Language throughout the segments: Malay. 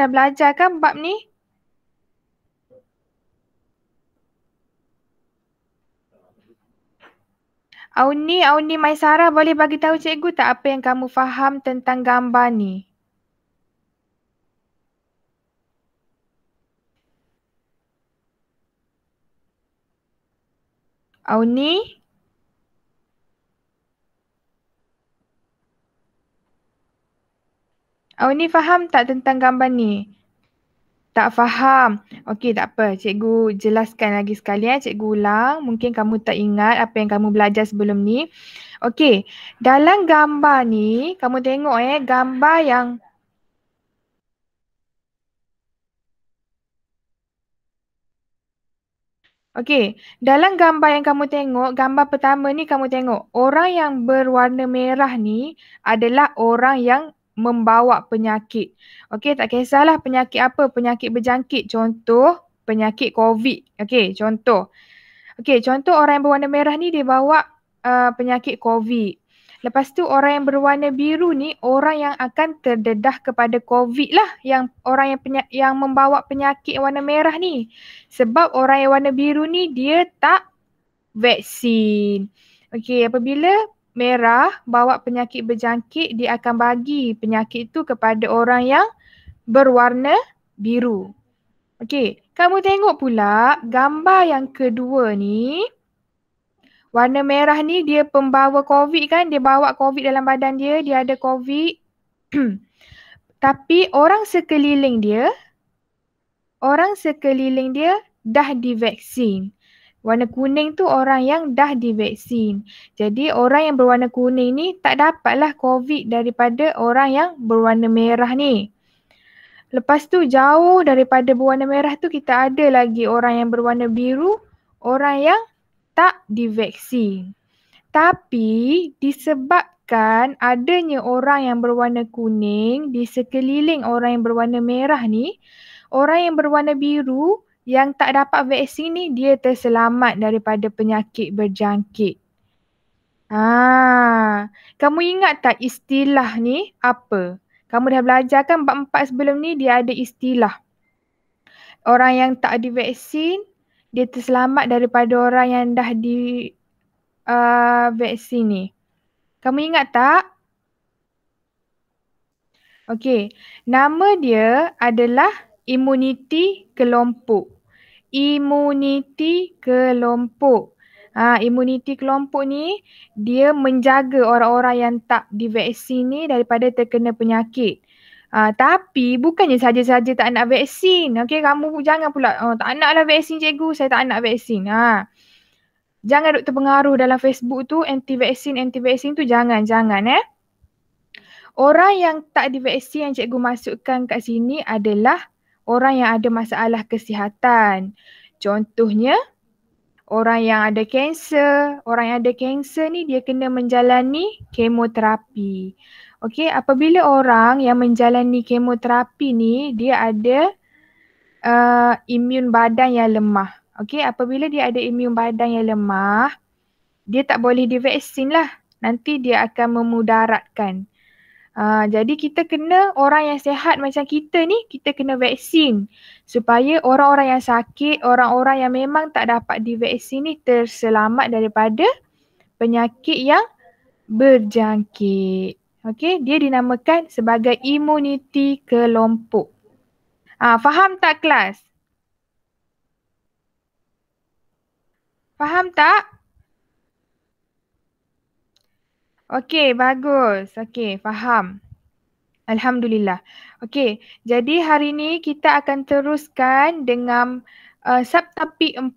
dah belajar kan bab ni? Auni, Auni Maisara boleh bagi tahu cikgu tak apa yang kamu faham tentang gambar ni? Auni? Auni? Awak oh, ni faham tak tentang gambar ni? Tak faham. Okey tak apa. Cikgu jelaskan lagi sekali ya. Cikgu ulang. Mungkin kamu tak ingat apa yang kamu belajar sebelum ni. Okey. Dalam gambar ni, kamu tengok eh gambar yang Okey, dalam gambar yang kamu tengok, gambar pertama ni kamu tengok. Orang yang berwarna merah ni adalah orang yang membawa penyakit. Okey, tak kisahlah penyakit apa, penyakit berjangkit. Contoh, penyakit COVID. Okey, contoh. Okey, contoh orang yang berwarna merah ni dia bawa uh, penyakit COVID. Lepas tu orang yang berwarna biru ni orang yang akan terdedah kepada COVID lah yang orang yang penya- yang membawa penyakit warna merah ni. Sebab orang yang warna biru ni dia tak vaksin. Okey, apabila merah bawa penyakit berjangkit dia akan bagi penyakit itu kepada orang yang berwarna biru. Okey, kamu tengok pula gambar yang kedua ni. Warna merah ni dia pembawa COVID kan, dia bawa COVID dalam badan dia, dia ada COVID. Tapi orang sekeliling dia orang sekeliling dia dah divaksin. Warna kuning tu orang yang dah divaksin. Jadi orang yang berwarna kuning ni tak dapatlah COVID daripada orang yang berwarna merah ni. Lepas tu jauh daripada berwarna merah tu kita ada lagi orang yang berwarna biru, orang yang tak divaksin. Tapi disebabkan adanya orang yang berwarna kuning di sekeliling orang yang berwarna merah ni, orang yang berwarna biru yang tak dapat vaksin ni dia terselamat daripada penyakit berjangkit. Ah, kamu ingat tak istilah ni apa? Kamu dah belajar kan bab 4 sebelum ni dia ada istilah. Orang yang tak ada vaksin, dia terselamat daripada orang yang dah di uh, vaksin ni. Kamu ingat tak? Okey, nama dia adalah imuniti kelompok imuniti kelompok. Ha, imuniti kelompok ni dia menjaga orang-orang yang tak divaksin ni daripada terkena penyakit. Ha, tapi bukannya saja-saja tak nak vaksin. Okey, kamu jangan pula oh, tak naklah vaksin cikgu, saya tak nak vaksin. Ha. Jangan duk terpengaruh dalam Facebook tu anti vaksin anti vaksin tu jangan jangan eh. Orang yang tak divaksin yang cikgu masukkan kat sini adalah orang yang ada masalah kesihatan. Contohnya, orang yang ada kanser, orang yang ada kanser ni dia kena menjalani kemoterapi. Okey, apabila orang yang menjalani kemoterapi ni dia ada uh, imun badan yang lemah. Okey, apabila dia ada imun badan yang lemah, dia tak boleh divaksin lah. Nanti dia akan memudaratkan. Ha, jadi kita kena orang yang sehat macam kita ni, kita kena vaksin supaya orang-orang yang sakit, orang-orang yang memang tak dapat di vaksin ni terselamat daripada penyakit yang berjangkit. Okey, dia dinamakan sebagai imuniti kelompok. Ha, faham tak kelas? Faham tak? Okey, bagus. Okey, faham. Alhamdulillah. Okey, jadi hari ini kita akan teruskan dengan uh, subtopik 4.2.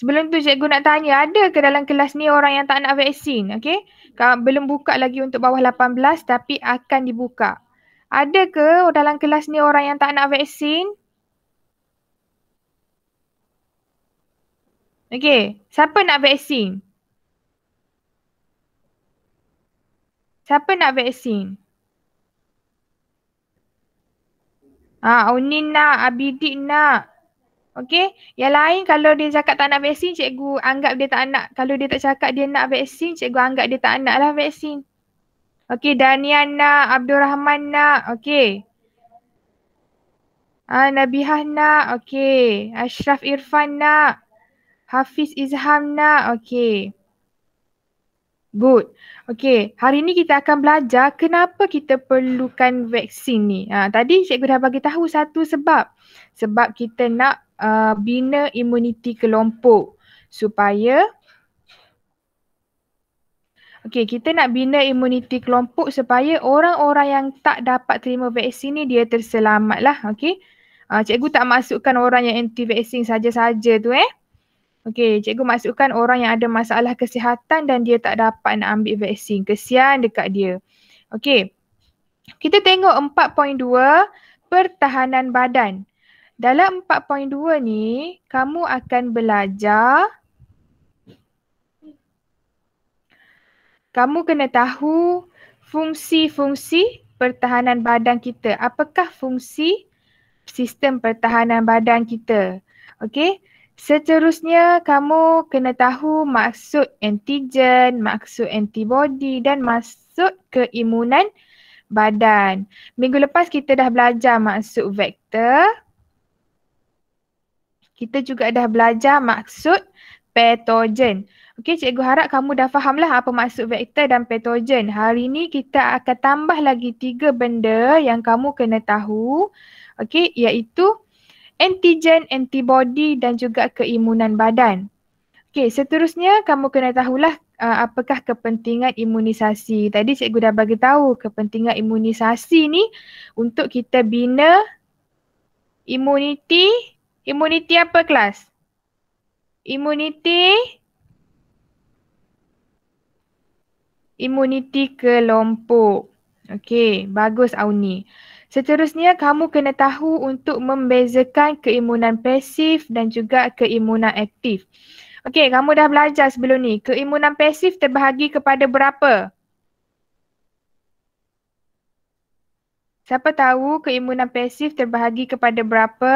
Sebelum tu cikgu nak tanya, ada ke dalam kelas ni orang yang tak nak vaksin? Okey, belum buka lagi untuk bawah 18 tapi akan dibuka. Ada ke dalam kelas ni orang yang tak nak vaksin? Okay, siapa nak vaksin? Siapa nak vaksin? Ah, ha, Unin nak, Abidik nak. Okay, yang lain kalau dia cakap tak nak vaksin, cikgu anggap dia tak nak. Kalau dia tak cakap dia nak vaksin, cikgu anggap dia tak nak lah vaksin. Okay, Dania nak, Abdul Rahman nak. Okay. Ah, ha, Nabihah nak. Okay. Ashraf Irfan nak. Hafiz Izham nak. Okay. Good. Okay, hari ni kita akan belajar kenapa kita perlukan vaksin ni. Ha, tadi cikgu dah bagi tahu satu sebab. Sebab kita nak uh, bina imuniti kelompok supaya okay, kita nak bina imuniti kelompok supaya orang-orang yang tak dapat terima vaksin ni dia terselamatlah, okey. Uh, cikgu tak masukkan orang yang anti vaksin saja-saja tu eh. Okey, cikgu maksudkan orang yang ada masalah kesihatan dan dia tak dapat nak ambil vaksin. Kesian dekat dia. Okey. Kita tengok 4.2 pertahanan badan. Dalam 4.2 ni, kamu akan belajar kamu kena tahu fungsi-fungsi pertahanan badan kita. Apakah fungsi sistem pertahanan badan kita? Okey. Seterusnya, kamu kena tahu maksud antigen, maksud antibody dan maksud keimunan badan. Minggu lepas kita dah belajar maksud vektor. Kita juga dah belajar maksud patogen. Okey, cikgu harap kamu dah fahamlah apa maksud vektor dan patogen. Hari ini kita akan tambah lagi tiga benda yang kamu kena tahu. Okey, iaitu antigen, antibody dan juga keimunan badan. Okey, seterusnya kamu kena tahulah uh, apakah kepentingan imunisasi. Tadi cikgu dah bagi tahu kepentingan imunisasi ni untuk kita bina imuniti, imuniti apa kelas? Imuniti imuniti kelompok. Okey, bagus Auni. Seterusnya, kamu kena tahu untuk membezakan keimunan pasif dan juga keimunan aktif. Okey, kamu dah belajar sebelum ni. Keimunan pasif terbahagi kepada berapa? Siapa tahu keimunan pasif terbahagi kepada berapa?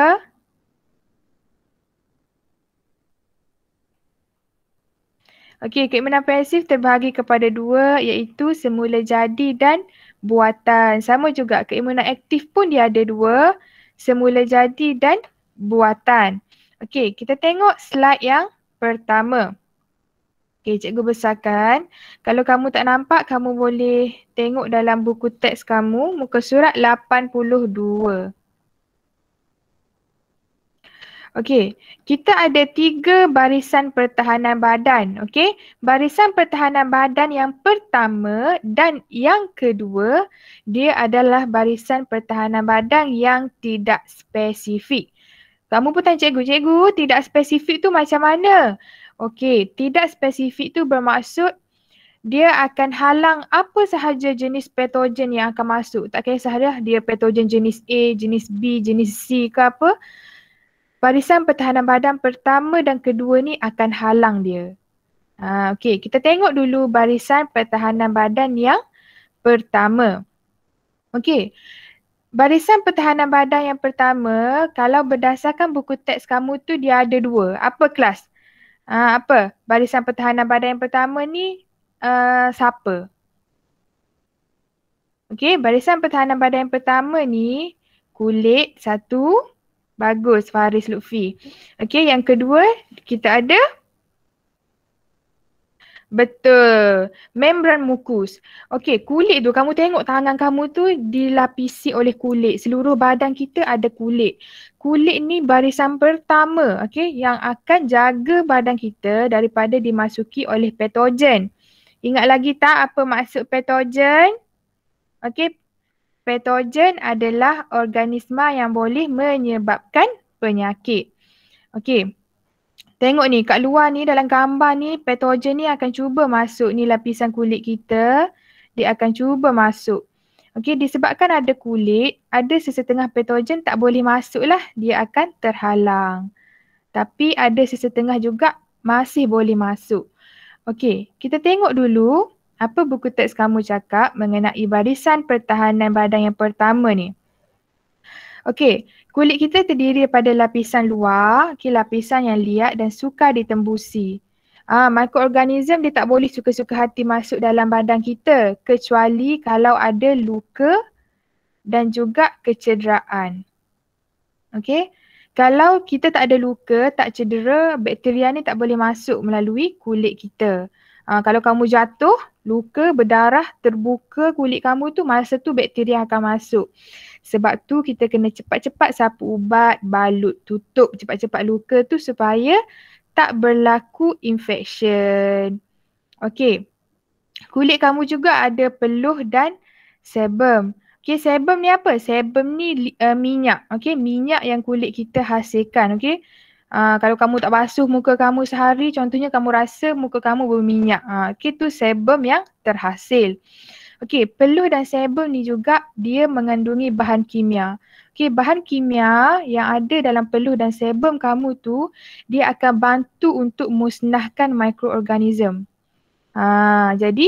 Okey, keimunan pasif terbahagi kepada dua iaitu semula jadi dan buatan. Sama juga keimunan aktif pun dia ada dua, semula jadi dan buatan. Okey, kita tengok slide yang pertama. Okey, cikgu besarkan. Kalau kamu tak nampak, kamu boleh tengok dalam buku teks kamu muka surat 82. Okey, kita ada tiga barisan pertahanan badan. Okey, barisan pertahanan badan yang pertama dan yang kedua dia adalah barisan pertahanan badan yang tidak spesifik. Kamu pun tanya cikgu, cikgu tidak spesifik tu macam mana? Okey, tidak spesifik tu bermaksud dia akan halang apa sahaja jenis patogen yang akan masuk. Tak kisahlah dia patogen jenis A, jenis B, jenis C ke apa barisan pertahanan badan pertama dan kedua ni akan halang dia. Ha, okay, kita tengok dulu barisan pertahanan badan yang pertama. Okay, barisan pertahanan badan yang pertama kalau berdasarkan buku teks kamu tu dia ada dua. Apa kelas? Ha, apa? Barisan pertahanan badan yang pertama ni uh, siapa? Okay, barisan pertahanan badan yang pertama ni kulit satu, Bagus Faris Lutfi. Okey yang kedua kita ada Betul. Membran mukus. Okey, kulit tu kamu tengok tangan kamu tu dilapisi oleh kulit. Seluruh badan kita ada kulit. Kulit ni barisan pertama, okey, yang akan jaga badan kita daripada dimasuki oleh patogen. Ingat lagi tak apa maksud patogen? Okey, patogen adalah organisma yang boleh menyebabkan penyakit. Okey. Tengok ni kat luar ni dalam gambar ni patogen ni akan cuba masuk ni lapisan kulit kita. Dia akan cuba masuk. Okey disebabkan ada kulit, ada sesetengah patogen tak boleh masuk lah. Dia akan terhalang. Tapi ada sesetengah juga masih boleh masuk. Okey kita tengok dulu apa buku teks kamu cakap mengenai barisan pertahanan badan yang pertama ni? Okey, kulit kita terdiri daripada lapisan luar, okay, lapisan yang liat dan suka ditembusi. Ah, mikroorganisme dia tak boleh suka-suka hati masuk dalam badan kita kecuali kalau ada luka dan juga kecederaan. Okey, kalau kita tak ada luka, tak cedera, bakteria ni tak boleh masuk melalui kulit kita. Ha, kalau kamu jatuh, luka berdarah terbuka kulit kamu tu masa tu bakteria akan masuk. Sebab tu kita kena cepat-cepat sapu ubat, balut, tutup cepat-cepat luka tu supaya tak berlaku infection. Okey. Kulit kamu juga ada peluh dan sebum. Okey, sebum ni apa? Sebum ni uh, minyak. Okey, minyak yang kulit kita hasilkan. Okey. Uh, kalau kamu tak basuh muka kamu sehari, contohnya kamu rasa muka kamu berminyak. Uh, ah, okay, itu sebum yang terhasil. Okey, peluh dan sebum ni juga dia mengandungi bahan kimia. Okey, bahan kimia yang ada dalam peluh dan sebum kamu tu dia akan bantu untuk musnahkan mikroorganism. Ha, jadi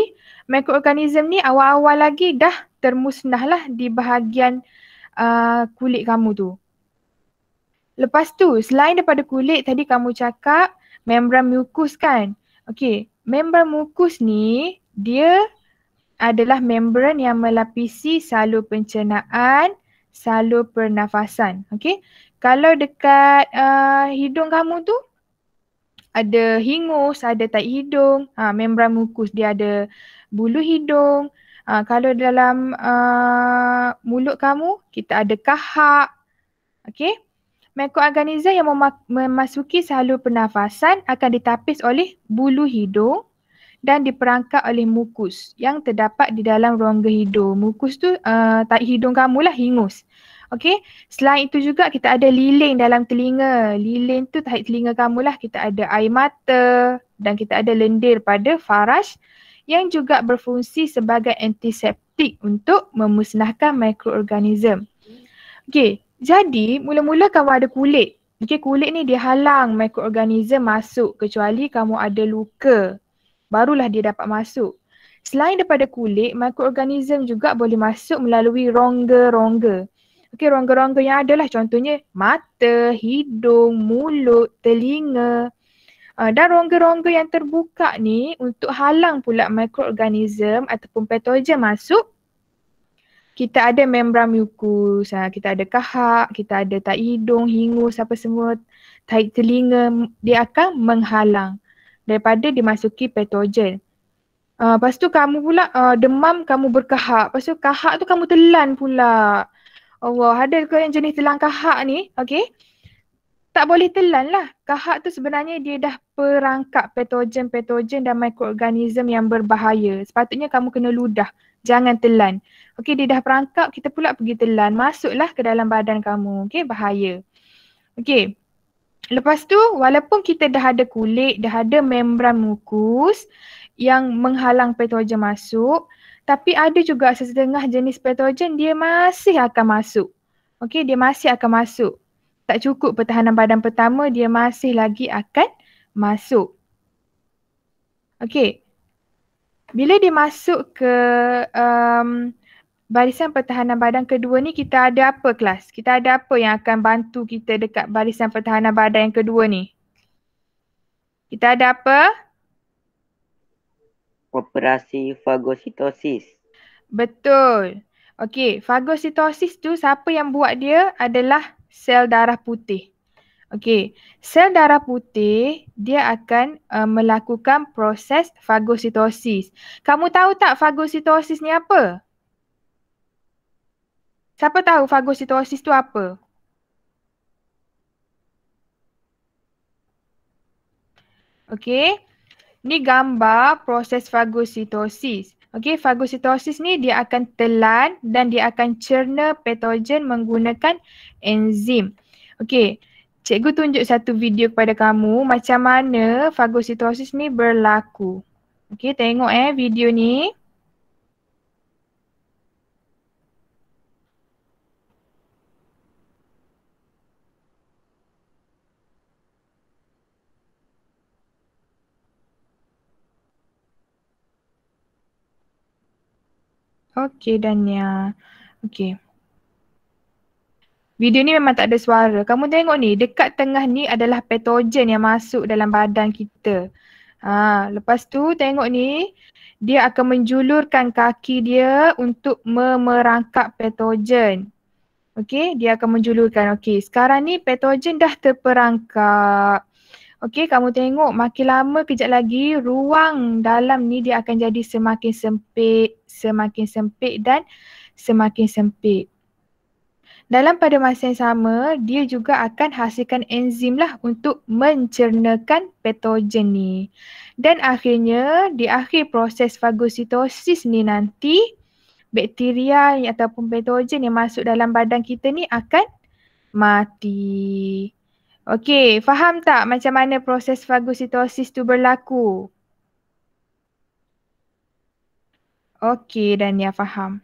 mikroorganism ni awal-awal lagi dah termusnahlah di bahagian uh, kulit kamu tu. Lepas tu selain daripada kulit tadi kamu cakap membran mukus kan. Okey, membran mukus ni dia adalah membran yang melapisi salur pencernaan, salur pernafasan. Okey. Kalau dekat uh, hidung kamu tu ada hingus, ada tai hidung, ha, membran mukus dia ada bulu hidung. Ha, kalau dalam uh, mulut kamu kita ada kahak. Okey. Mikroorganisme yang mem- memasuki salur pernafasan akan ditapis oleh bulu hidung dan diperangkap oleh mukus yang terdapat di dalam rongga hidung. Mukus tu uh, tak hidung kamu lah, hingus. Okey, selain itu juga kita ada lilin dalam telinga. Lilin tu tahi telinga kamu lah. Kita ada air mata dan kita ada lendir pada faraj yang juga berfungsi sebagai antiseptik untuk memusnahkan mikroorganisme. Okey, jadi, mula-mula kamu ada kulit. Okay, kulit ni dia halang mikroorganisme masuk kecuali kamu ada luka. Barulah dia dapat masuk. Selain daripada kulit, mikroorganisme juga boleh masuk melalui rongga-rongga. Okey, rongga-rongga yang adalah contohnya mata, hidung, mulut, telinga. Uh, dan rongga-rongga yang terbuka ni untuk halang pula mikroorganisme ataupun patogen masuk kita ada membran mukus, ha, kita ada kahak, kita ada tai hidung, hingus apa semua, tai telinga, dia akan menghalang daripada dimasuki patogen. Uh, lepas tu kamu pula uh, demam kamu berkahak. Lepas tu kahak tu kamu telan pula. Allah, ada ke yang jenis telan kahak ni? Okay. Tak boleh telan lah. Kahak tu sebenarnya dia dah perangkap patogen-patogen dan mikroorganisme yang berbahaya. Sepatutnya kamu kena ludah jangan telan. Okey dia dah perangkap kita pula pergi telan masuklah ke dalam badan kamu. Okey bahaya. Okey. Lepas tu walaupun kita dah ada kulit, dah ada membran mukus yang menghalang patogen masuk tapi ada juga setengah jenis patogen dia masih akan masuk. Okey dia masih akan masuk. Tak cukup pertahanan badan pertama dia masih lagi akan masuk. Okey bila dia masuk ke um, barisan pertahanan badan kedua ni kita ada apa kelas? Kita ada apa yang akan bantu kita dekat barisan pertahanan badan yang kedua ni? Kita ada apa? Operasi fagositosis. Betul. Okey, fagositosis tu siapa yang buat dia adalah sel darah putih. Okey, sel darah putih dia akan uh, melakukan proses fagositosis. Kamu tahu tak fagositosis ni apa? Siapa tahu fagositosis tu apa? Okey. Ni gambar proses fagositosis. Okey, fagositosis ni dia akan telan dan dia akan cerna patogen menggunakan enzim. Okey cikgu tunjuk satu video kepada kamu macam mana fagositosis ni berlaku. Okey, tengok eh video ni. Okey, Dania. Okey video ni memang tak ada suara. Kamu tengok ni, dekat tengah ni adalah patogen yang masuk dalam badan kita. Ha, lepas tu tengok ni, dia akan menjulurkan kaki dia untuk memerangkap patogen. Okey, dia akan menjulurkan. Okey, sekarang ni patogen dah terperangkap. Okey, kamu tengok makin lama kejap lagi ruang dalam ni dia akan jadi semakin sempit, semakin sempit dan semakin sempit. Dalam pada masa yang sama, dia juga akan hasilkan enzim lah untuk mencernakan patogen ni. Dan akhirnya, di akhir proses fagositosis ni nanti, bakteria ataupun patogen yang masuk dalam badan kita ni akan mati. Okey, faham tak macam mana proses fagositosis tu berlaku? Okey, Dania faham.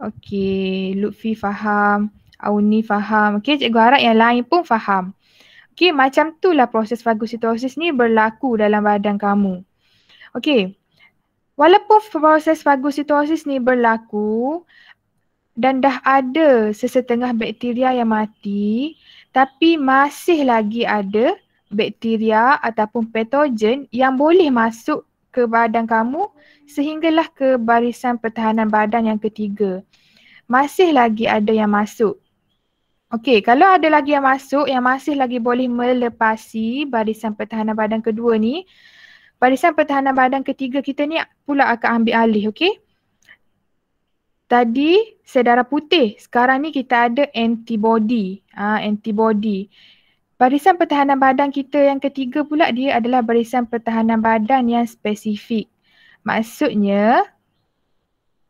Okey, Lutfi faham. Auni faham. Okey, cikgu harap yang lain pun faham. Okey, macam tu lah proses fagositosis ni berlaku dalam badan kamu. Okey, walaupun proses fagositosis ni berlaku dan dah ada sesetengah bakteria yang mati, tapi masih lagi ada bakteria ataupun patogen yang boleh masuk ke badan kamu sehinggalah ke barisan pertahanan badan yang ketiga. Masih lagi ada yang masuk. Okey, kalau ada lagi yang masuk yang masih lagi boleh melepasi barisan pertahanan badan kedua ni, barisan pertahanan badan ketiga kita ni pula akan ambil alih, okey? Tadi sedara putih, sekarang ni kita ada antibody. Ha, antibody. Barisan pertahanan badan kita yang ketiga pula dia adalah barisan pertahanan badan yang spesifik. Maksudnya,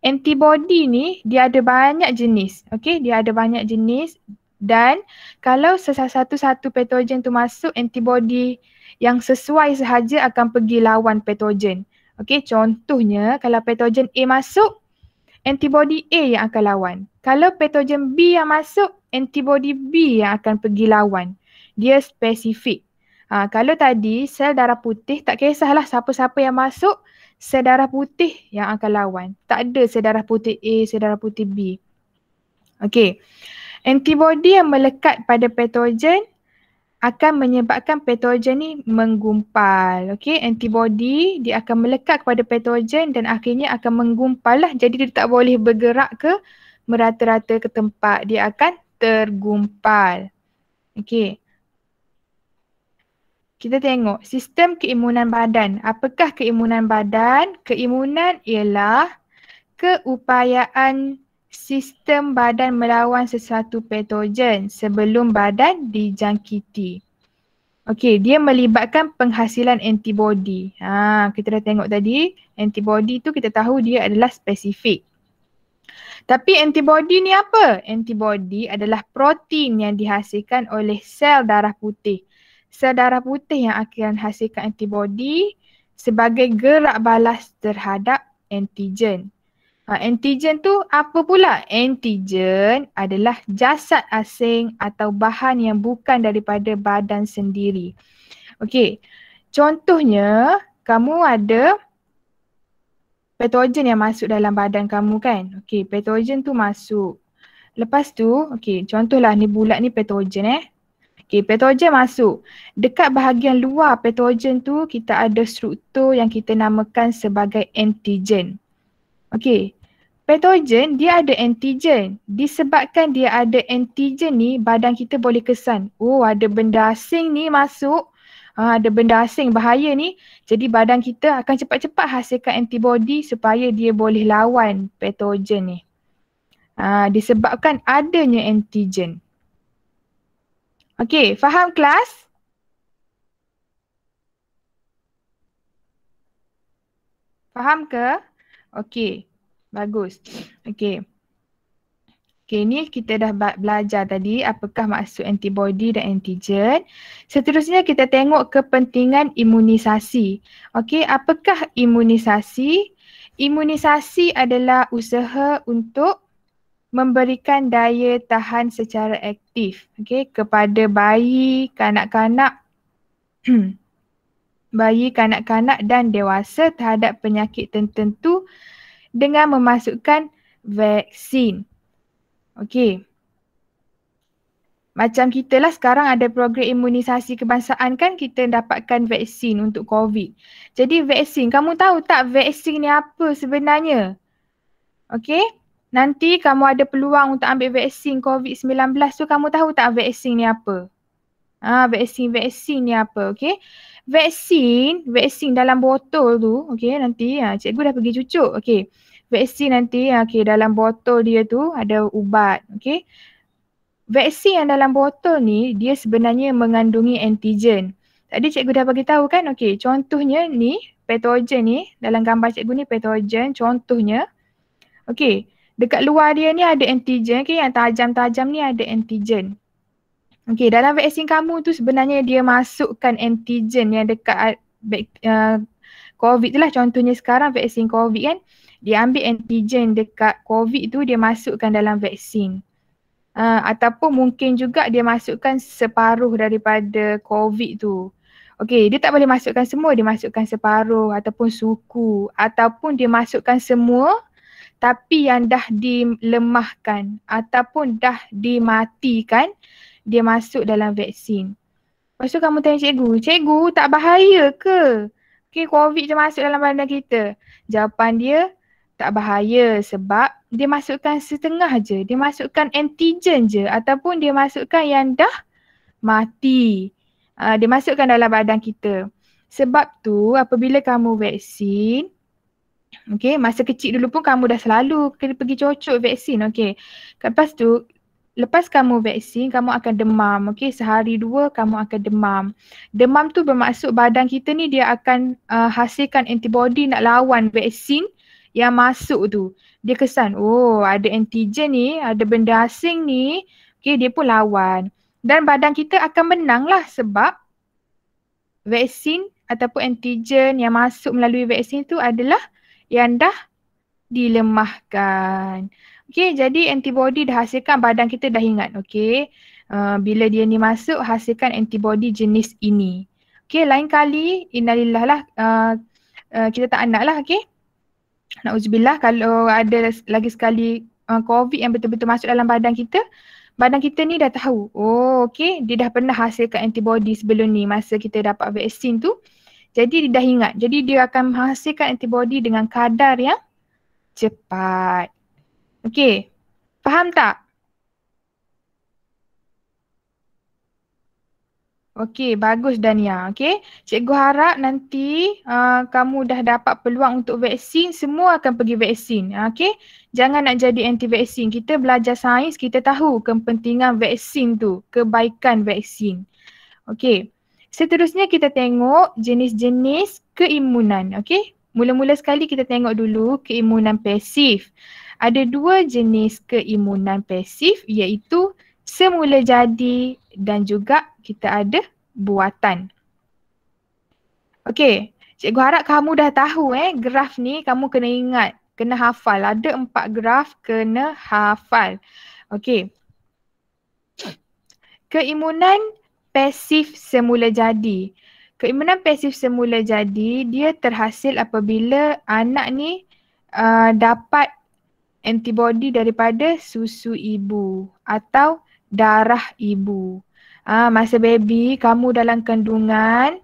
antibody ni dia ada banyak jenis. Okey, dia ada banyak jenis dan kalau sesatu-satu patogen tu masuk antibody yang sesuai sahaja akan pergi lawan patogen. Okey, contohnya kalau patogen A masuk, antibody A yang akan lawan. Kalau patogen B yang masuk, antibody B yang akan pergi lawan. Dia spesifik. Ha, kalau tadi sel darah putih, tak kisahlah siapa-siapa yang masuk, sel darah putih yang akan lawan. Tak ada sel darah putih A, sel darah putih B. Okey. Antibodi yang melekat pada patogen akan menyebabkan patogen ni menggumpal. Okey, antibodi dia akan melekat kepada patogen dan akhirnya akan menggumpal lah. Jadi dia tak boleh bergerak ke merata-rata ke tempat. Dia akan tergumpal. Okey. Kita tengok sistem keimunan badan. Apakah keimunan badan? Keimunan ialah keupayaan sistem badan melawan sesuatu patogen sebelum badan dijangkiti. Okey, dia melibatkan penghasilan antibodi. Ha, kita dah tengok tadi, antibodi tu kita tahu dia adalah spesifik. Tapi antibodi ni apa? Antibodi adalah protein yang dihasilkan oleh sel darah putih. Sel darah putih yang akan hasilkan antibodi sebagai gerak balas terhadap antigen. Ah, antigen tu apa pula? Antigen adalah jasad asing atau bahan yang bukan daripada badan sendiri. Okey. Contohnya, kamu ada patogen yang masuk dalam badan kamu kan? Okey, patogen tu masuk. Lepas tu, okey, contohlah ni bulat ni patogen eh. Okey, patogen masuk. Dekat bahagian luar patogen tu kita ada struktur yang kita namakan sebagai antigen. Okey, Patogen dia ada antigen. Disebabkan dia ada antigen ni badan kita boleh kesan. Oh ada benda asing ni masuk. Ha, ada benda asing bahaya ni. Jadi badan kita akan cepat-cepat hasilkan antibody supaya dia boleh lawan patogen ni. Ha, disebabkan adanya antigen. Okay faham kelas? Faham ke? Okay. Bagus. Okey. Okey, ni kita dah belajar tadi apakah maksud antibody dan antigen. Seterusnya kita tengok kepentingan imunisasi. Okey, apakah imunisasi? Imunisasi adalah usaha untuk memberikan daya tahan secara aktif okey kepada bayi, kanak-kanak bayi, kanak-kanak dan dewasa terhadap penyakit tertentu dengan memasukkan vaksin. Okey. Macam kita lah sekarang ada program imunisasi kebangsaan kan kita dapatkan vaksin untuk COVID. Jadi vaksin, kamu tahu tak vaksin ni apa sebenarnya? Okey, nanti kamu ada peluang untuk ambil vaksin COVID-19 tu kamu tahu tak vaksin ni apa? Ah, vaksin-vaksin ni apa? Okey vaksin, vaksin dalam botol tu, okey nanti ya, cikgu dah pergi cucuk, okey. Vaksin nanti, ha, okey dalam botol dia tu ada ubat, okey. Vaksin yang dalam botol ni dia sebenarnya mengandungi antigen. Tadi cikgu dah bagi tahu kan, okey. Contohnya ni patogen ni, dalam gambar cikgu ni patogen contohnya. Okey, dekat luar dia ni ada antigen, okey yang tajam-tajam ni ada antigen. Okey, dalam vaksin kamu tu sebenarnya dia masukkan antigen yang dekat uh, COVID tu lah. Contohnya sekarang vaksin COVID kan, dia ambil antigen dekat COVID tu dia masukkan dalam vaksin. Uh, ataupun mungkin juga dia masukkan separuh daripada COVID tu. Okey, dia tak boleh masukkan semua, dia masukkan separuh ataupun suku ataupun dia masukkan semua tapi yang dah dilemahkan ataupun dah dimatikan dia masuk dalam vaksin. Lepas tu kamu tanya cikgu, cikgu tak bahaya ke? Okay, COVID je masuk dalam badan kita. Jawapan dia tak bahaya sebab dia masukkan setengah je. Dia masukkan antigen je ataupun dia masukkan yang dah mati. Uh, dia masukkan dalam badan kita. Sebab tu apabila kamu vaksin, okay, masa kecil dulu pun kamu dah selalu pergi cocok vaksin. Okay. Lepas tu lepas kamu vaksin kamu akan demam okey sehari dua kamu akan demam demam tu bermaksud badan kita ni dia akan uh, hasilkan antibody nak lawan vaksin yang masuk tu dia kesan oh ada antigen ni ada benda asing ni okey dia pun lawan dan badan kita akan menang lah sebab vaksin ataupun antigen yang masuk melalui vaksin tu adalah yang dah dilemahkan. Okey, jadi antibodi dah hasilkan badan kita dah ingat. Okey, uh, bila dia ni masuk hasilkan antibodi jenis ini. Okey, lain kali innalillah lah uh, uh, kita tak nak lah okey. Nak uzubillah kalau ada lagi sekali uh, COVID yang betul-betul masuk dalam badan kita, badan kita ni dah tahu. Oh, okey, dia dah pernah hasilkan antibodi sebelum ni masa kita dapat vaksin tu. Jadi dia dah ingat. Jadi dia akan menghasilkan antibodi dengan kadar yang cepat. Okey. Faham tak? Okey, bagus Dania. Okey. Cikgu harap nanti uh, kamu dah dapat peluang untuk vaksin, semua akan pergi vaksin. Ah, okey. Jangan nak jadi anti vaksin. Kita belajar sains, kita tahu kepentingan vaksin tu, kebaikan vaksin. Okey. Seterusnya kita tengok jenis-jenis keimunan. Okey. Mula-mula sekali kita tengok dulu keimunan pasif ada dua jenis keimunan pasif iaitu semula jadi dan juga kita ada buatan. Okey, cikgu harap kamu dah tahu eh graf ni kamu kena ingat, kena hafal. Ada empat graf kena hafal. Okey. Keimunan pasif semula jadi. Keimunan pasif semula jadi dia terhasil apabila anak ni uh, dapat antibody daripada susu ibu atau darah ibu. Ha, masa baby kamu dalam kandungan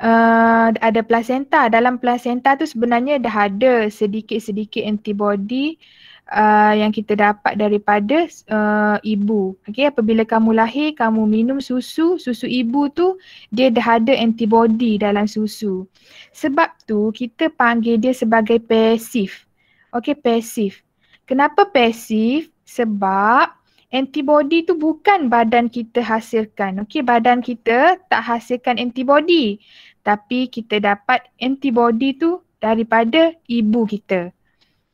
uh, ada placenta. Dalam placenta tu sebenarnya dah ada sedikit-sedikit antibody uh, yang kita dapat daripada uh, ibu. Okey apabila kamu lahir kamu minum susu, susu ibu tu dia dah ada antibody dalam susu. Sebab tu kita panggil dia sebagai passive Okey, pasif. Kenapa pasif? Sebab antibody tu bukan badan kita hasilkan. Okey, badan kita tak hasilkan antibody. Tapi kita dapat antibody tu daripada ibu kita.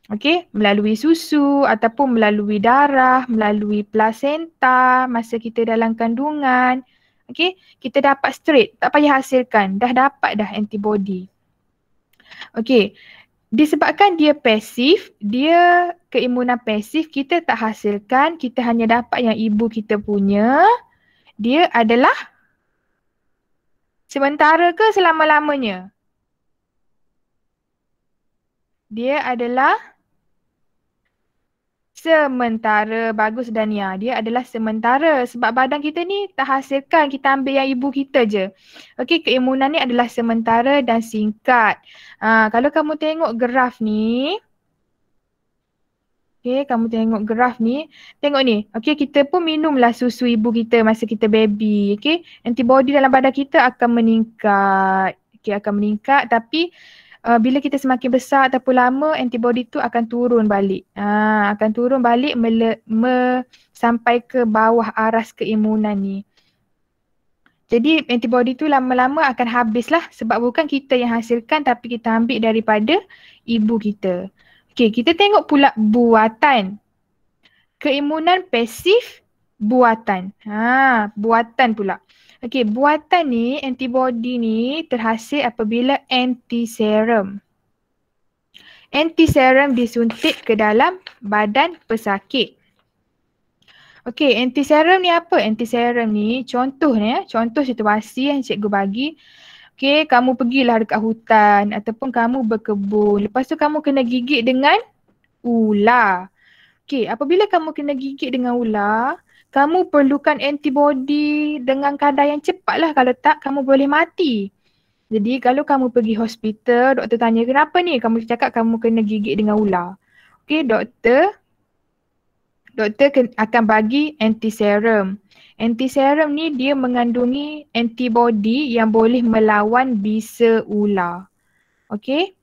Okey, melalui susu ataupun melalui darah, melalui placenta masa kita dalam kandungan. Okey, kita dapat straight, tak payah hasilkan. Dah dapat dah antibody. Okey, disebabkan dia pasif, dia keimunan pasif kita tak hasilkan, kita hanya dapat yang ibu kita punya, dia adalah sementara ke selama-lamanya? Dia adalah sementara bagus Dania dia adalah sementara sebab badan kita ni tak hasilkan kita ambil yang ibu kita je okey keimunan ni adalah sementara dan singkat ha, kalau kamu tengok graf ni okey, kamu tengok graf ni. Tengok ni. Okey, kita pun minumlah susu ibu kita masa kita baby. Okey, antibody dalam badan kita akan meningkat. Okey, akan meningkat tapi uh, bila kita semakin besar ataupun lama antibody tu akan turun balik. Uh, akan turun balik mele- me- sampai ke bawah aras keimunan ni. Jadi antibody tu lama-lama akan habislah sebab bukan kita yang hasilkan tapi kita ambil daripada ibu kita. Okey, kita tengok pula buatan. Keimunan pasif buatan. Ha, buatan pula. Okey, buatan ni antibody ni terhasil apabila anti serum. Anti serum disuntik ke dalam badan pesakit. Okey, anti serum ni apa? Anti serum ni contohnya, contoh situasi yang cikgu bagi. Okey, kamu pergilah dekat hutan ataupun kamu berkebun. Lepas tu kamu kena gigit dengan ular. Okey, apabila kamu kena gigit dengan ular, kamu perlukan antibody dengan kadar yang cepat lah kalau tak kamu boleh mati. Jadi kalau kamu pergi hospital, doktor tanya kenapa ni kamu cakap kamu kena gigit dengan ular. Okey doktor, doktor akan bagi anti serum. Anti serum ni dia mengandungi antibody yang boleh melawan bisa ular. Okey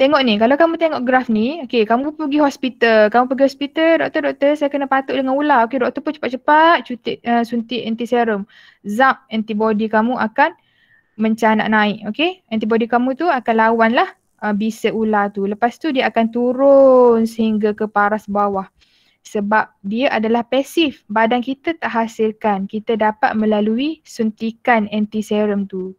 tengok ni kalau kamu tengok graf ni okey kamu pergi hospital kamu pergi hospital doktor doktor saya kena patuk dengan ular okey doktor pun cepat-cepat uh, suntik anti serum zap antibody kamu akan mencah nak naik okey antibody kamu tu akan lawanlah uh, eh, bisa ular tu lepas tu dia akan turun sehingga ke paras bawah sebab dia adalah pasif badan kita tak hasilkan kita dapat melalui suntikan anti serum tu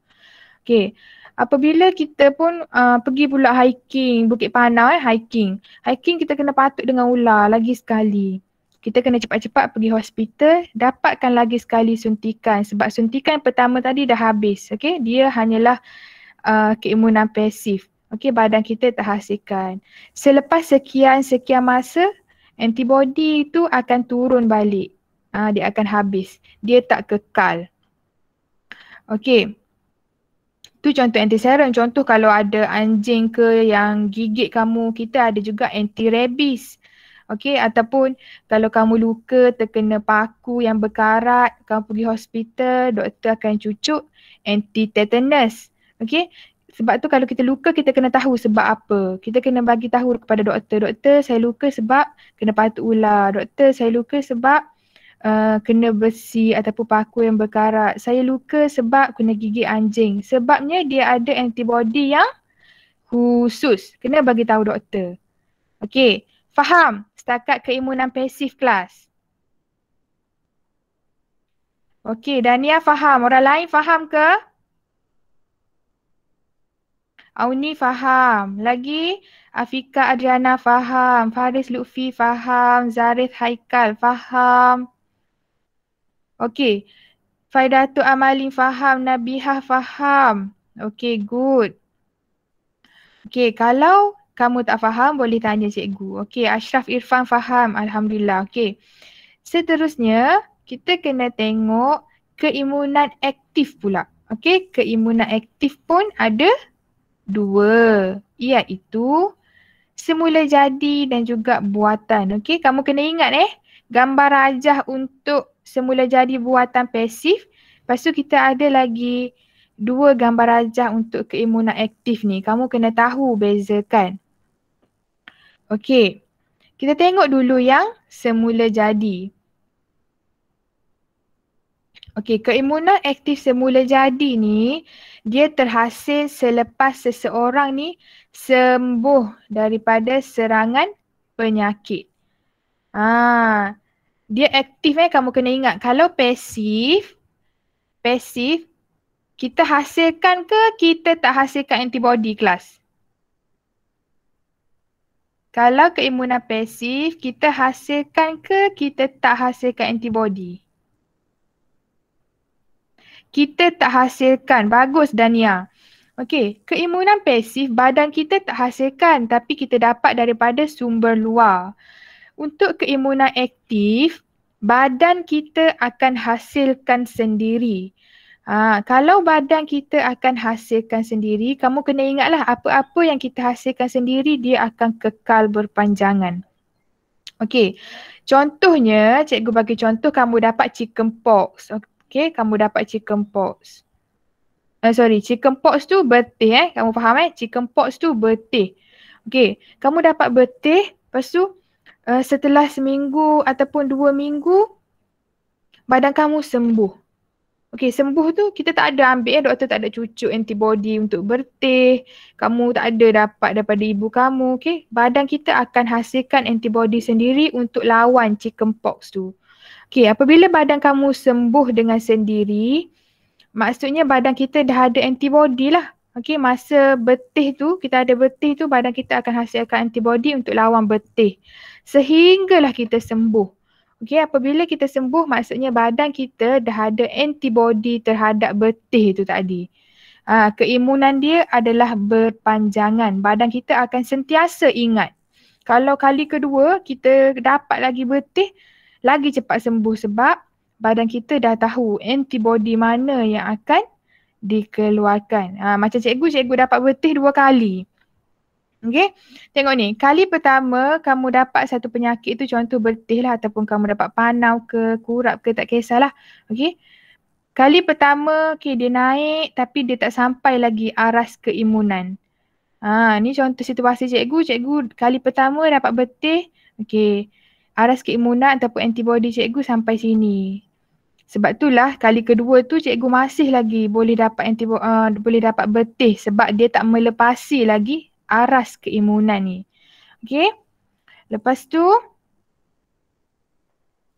okey apabila kita pun uh, pergi pula hiking Bukit panau eh hiking hiking kita kena patut dengan ular lagi sekali kita kena cepat-cepat pergi hospital dapatkan lagi sekali suntikan sebab suntikan pertama tadi dah habis okey dia hanyalah uh, keimunan pasif okey badan kita tak hasilkan selepas sekian sekian masa antibody itu akan turun balik uh, dia akan habis dia tak kekal okey Tu contoh antiseron. Contoh kalau ada anjing ke yang gigit kamu, kita ada juga anti rabies. Okey ataupun kalau kamu luka terkena paku yang berkarat, kamu pergi hospital, doktor akan cucuk anti tetanus. okay Sebab tu kalau kita luka kita kena tahu sebab apa. Kita kena bagi tahu kepada doktor. Doktor, saya luka sebab kena patu ular. Doktor, saya luka sebab Uh, kena besi ataupun paku yang berkarat. Saya luka sebab kena gigit anjing. Sebabnya dia ada antibody yang khusus. Kena bagi tahu doktor. Okey, faham setakat keimunan pasif kelas. Okey, Dania faham. Orang lain faham ke? Auni faham. Lagi Afika Adriana faham, Faris Lutfi faham, Zarif Haikal faham. Okay. Faidatul Amalin faham, Nabihah faham. Okay, good. Okay, kalau kamu tak faham boleh tanya cikgu. Okay, Ashraf Irfan faham. Alhamdulillah. Okay. Seterusnya, kita kena tengok keimunan aktif pula. Okay, keimunan aktif pun ada dua iaitu semula jadi dan juga buatan. Okay, kamu kena ingat eh gambar rajah untuk semula jadi buatan pasif. Lepas tu kita ada lagi dua gambar rajah untuk keimunan aktif ni. Kamu kena tahu bezakan. Okey. Kita tengok dulu yang semula jadi. Okey, keimunan aktif semula jadi ni dia terhasil selepas seseorang ni sembuh daripada serangan penyakit. Ah, dia aktif eh kamu kena ingat kalau pasif pasif kita hasilkan ke kita tak hasilkan antibody kelas kalau keimunan pasif kita hasilkan ke kita tak hasilkan antibody kita tak hasilkan bagus dania okey keimunan pasif badan kita tak hasilkan tapi kita dapat daripada sumber luar untuk keimunan aktif, badan kita akan hasilkan sendiri. Ha, kalau badan kita akan hasilkan sendiri, kamu kena ingatlah apa-apa yang kita hasilkan sendiri dia akan kekal berpanjangan. Okey, contohnya cikgu bagi contoh kamu dapat chicken pox. Okey, kamu dapat chicken pox. Uh, sorry, chicken pox tu betih eh. Kamu faham eh? Chicken pox tu betih. Okey, kamu dapat betih, lepas tu uh, setelah seminggu ataupun dua minggu badan kamu sembuh. Okey, sembuh tu kita tak ada ambil ya, doktor tak ada cucuk antibody untuk bertih, kamu tak ada dapat daripada ibu kamu, okey. Badan kita akan hasilkan antibody sendiri untuk lawan chickenpox tu. Okey, apabila badan kamu sembuh dengan sendiri, maksudnya badan kita dah ada antibody lah Okey, masa betih tu, kita ada betih tu, badan kita akan hasilkan antibodi untuk lawan betih. Sehinggalah kita sembuh. Okey, apabila kita sembuh, maksudnya badan kita dah ada antibodi terhadap betih itu tadi. Ha, keimunan dia adalah berpanjangan. Badan kita akan sentiasa ingat. Kalau kali kedua kita dapat lagi betih, lagi cepat sembuh sebab badan kita dah tahu antibodi mana yang akan dikeluarkan. Ha, macam cikgu, cikgu dapat betih dua kali. Okey, tengok ni. Kali pertama kamu dapat satu penyakit tu contoh betih lah ataupun kamu dapat panau ke, kurap ke, tak kisahlah. Okey, kali pertama okay, dia naik tapi dia tak sampai lagi aras keimunan. Ha, ni contoh situasi cikgu. Cikgu kali pertama dapat betih, okey. Aras keimunan ataupun antibody cikgu sampai sini. Sebab itulah kali kedua tu cikgu masih lagi boleh dapat antibo- uh, boleh dapat betih sebab dia tak melepasi lagi aras keimunan ni. Okey. Lepas tu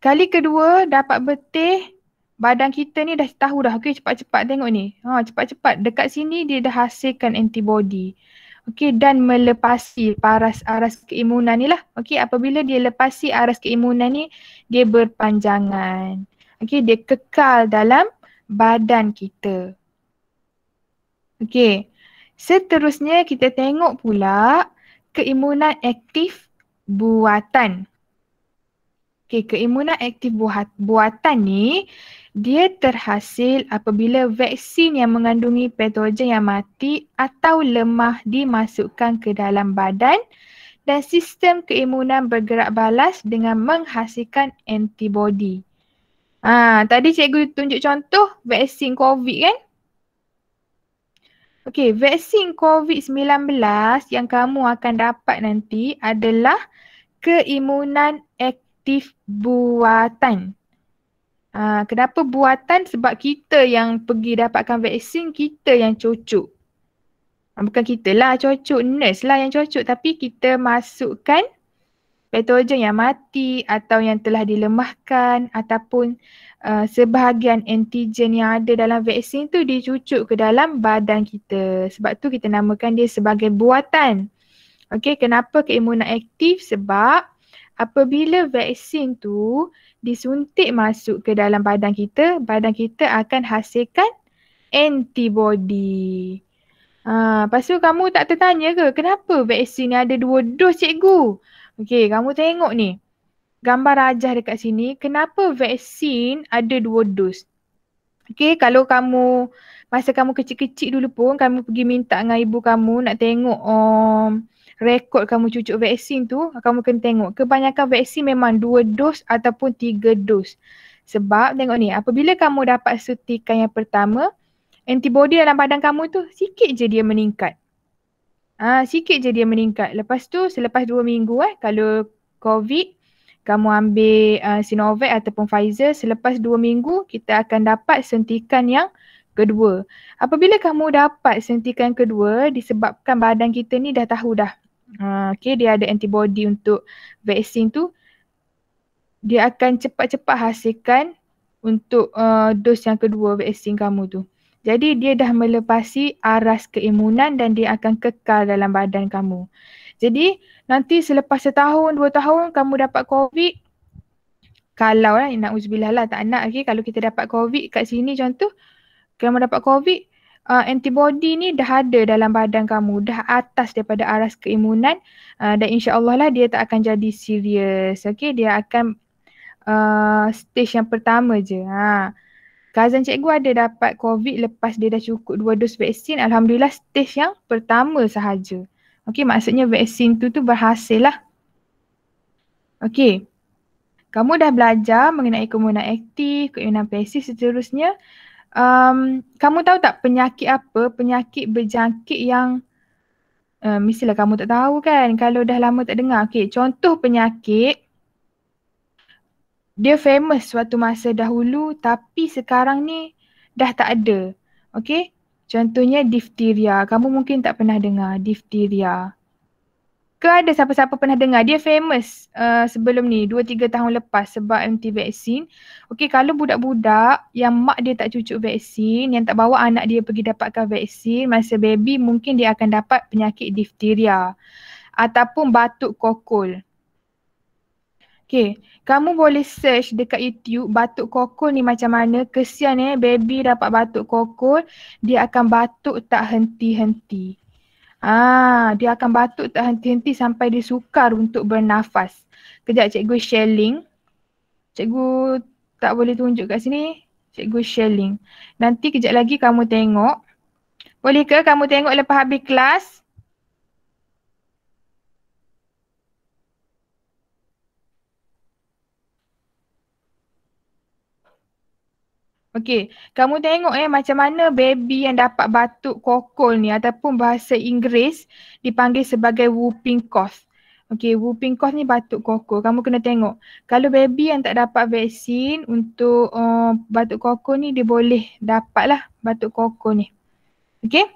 kali kedua dapat betih badan kita ni dah tahu dah okey cepat-cepat tengok ni. Ha cepat-cepat dekat sini dia dah hasilkan antibody. Okey dan melepasi paras aras keimunan ni lah. Okey apabila dia lepasi aras keimunan ni dia berpanjangan. Okey, dia kekal dalam badan kita. Okey. Seterusnya kita tengok pula keimunan aktif buatan. Okey, keimunan aktif buat, buatan ni dia terhasil apabila vaksin yang mengandungi patogen yang mati atau lemah dimasukkan ke dalam badan dan sistem keimunan bergerak balas dengan menghasilkan antibodi. Ha, tadi cikgu tunjuk contoh vaksin COVID kan? Okey, vaksin COVID-19 yang kamu akan dapat nanti adalah keimunan aktif buatan. Ha, kenapa buatan? Sebab kita yang pergi dapatkan vaksin, kita yang cocok. Ha, bukan kita lah cocok, nurse lah yang cocok tapi kita masukkan patogen yang mati atau yang telah dilemahkan ataupun uh, sebahagian antigen yang ada dalam vaksin tu dicucuk ke dalam badan kita. Sebab tu kita namakan dia sebagai buatan. Okey, kenapa keimunan aktif? Sebab apabila vaksin tu disuntik masuk ke dalam badan kita, badan kita akan hasilkan antibody. Ha, ah, lepas tu kamu tak tertanya ke kenapa vaksin ni ada dua dos cikgu? Okey, kamu tengok ni. Gambar rajah dekat sini, kenapa vaksin ada dua dos? Okey, kalau kamu masa kamu kecil-kecil dulu pun kamu pergi minta dengan ibu kamu nak tengok um, rekod kamu cucuk vaksin tu, kamu kena tengok. Kebanyakan vaksin memang dua dos ataupun tiga dos. Sebab tengok ni, apabila kamu dapat suntikan yang pertama, antibodi dalam badan kamu tu sikit je dia meningkat. Ah, sikit je dia meningkat. Lepas tu selepas dua minggu eh kalau COVID kamu ambil uh, Sinovac ataupun Pfizer selepas dua minggu kita akan dapat sentikan yang kedua. Apabila kamu dapat sentikan kedua disebabkan badan kita ni dah tahu dah uh, okay, dia ada antibody untuk vaksin tu dia akan cepat-cepat hasilkan untuk uh, dos yang kedua vaksin kamu tu. Jadi dia dah melepasi aras keimunan dan dia akan kekal dalam badan kamu. Jadi nanti selepas setahun, dua tahun kamu dapat COVID, kalau lah, nak uzbilah lah, tak nak lagi. Okay? Kalau kita dapat COVID kat sini contoh, kamu dapat COVID, uh, antibody ni dah ada dalam badan kamu, dah atas daripada aras keimunan uh, dan insya Allah lah dia tak akan jadi serius. Okay, dia akan uh, stage yang pertama je. Haa. Kazan cikgu ada dapat COVID lepas dia dah cukup dua dos vaksin. Alhamdulillah stage yang pertama sahaja. Okey maksudnya vaksin tu tu berhasil lah. Okey. Kamu dah belajar mengenai kemunan aktif, kemunan pasif seterusnya. Um, kamu tahu tak penyakit apa? Penyakit berjangkit yang uh, mestilah kamu tak tahu kan kalau dah lama tak dengar. Okey, contoh penyakit dia famous suatu masa dahulu tapi sekarang ni dah tak ada. Okay? Contohnya diphtheria. Kamu mungkin tak pernah dengar diphtheria. Ke ada siapa-siapa pernah dengar? Dia famous uh, sebelum ni, dua tiga tahun lepas sebab anti vaksin. Okey, kalau budak-budak yang mak dia tak cucuk vaksin, yang tak bawa anak dia pergi dapatkan vaksin, masa baby mungkin dia akan dapat penyakit diphtheria ataupun batuk kokol. Okay, kamu boleh search dekat YouTube batuk kokol ni macam mana. Kesian eh, baby dapat batuk kokol, dia akan batuk tak henti-henti. Ah, dia akan batuk tak henti-henti sampai dia sukar untuk bernafas. Kejap cikgu share link. Cikgu tak boleh tunjuk kat sini. Cikgu share link. Nanti kejap lagi kamu tengok. Boleh ke kamu tengok lepas habis kelas? Okey, kamu tengok eh macam mana baby yang dapat batuk kokol ni ataupun bahasa Inggeris dipanggil sebagai whooping cough. Okey, whooping cough ni batuk kokol. Kamu kena tengok. Kalau baby yang tak dapat vaksin untuk uh, batuk kokol ni dia boleh dapatlah batuk kokol ni. Okey?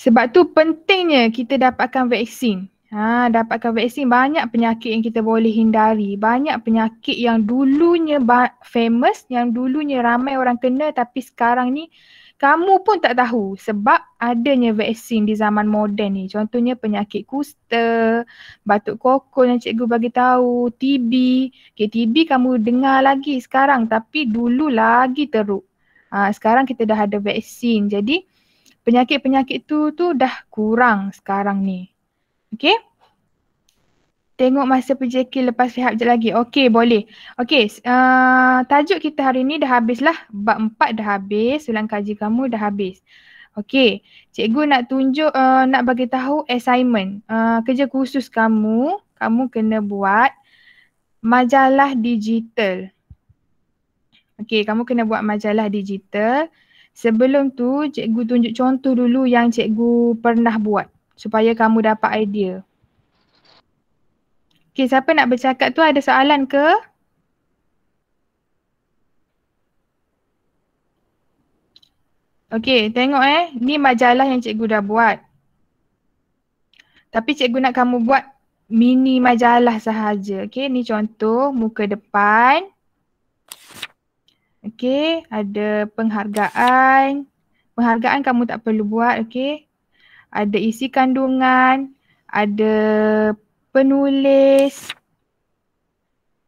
Sebab tu pentingnya kita dapatkan vaksin. Ha, dapatkan vaksin banyak penyakit yang kita boleh hindari. Banyak penyakit yang dulunya famous, yang dulunya ramai orang kena tapi sekarang ni kamu pun tak tahu sebab adanya vaksin di zaman moden ni. Contohnya penyakit kusta, batuk kokon yang cikgu bagi tahu, TB. Okay, TB kamu dengar lagi sekarang tapi dulu lagi teruk. Ha, sekarang kita dah ada vaksin. Jadi penyakit-penyakit tu tu dah kurang sekarang ni. Okay. Tengok masa PJK lepas rehab je lagi. Okay boleh. Okay uh, tajuk kita hari ni dah habislah. lah. Bab empat dah habis. Ulang kaji kamu dah habis. Okay. Cikgu nak tunjuk, uh, nak bagi tahu assignment. Uh, kerja khusus kamu, kamu kena buat majalah digital. Okay, kamu kena buat majalah digital. Sebelum tu, cikgu tunjuk contoh dulu yang cikgu pernah buat supaya kamu dapat idea. Okay, siapa nak bercakap tu ada soalan ke? Okay, tengok eh. Ni majalah yang cikgu dah buat. Tapi cikgu nak kamu buat mini majalah sahaja. Okay, ni contoh muka depan. Okay, ada penghargaan. Penghargaan kamu tak perlu buat, okay ada isi kandungan, ada penulis.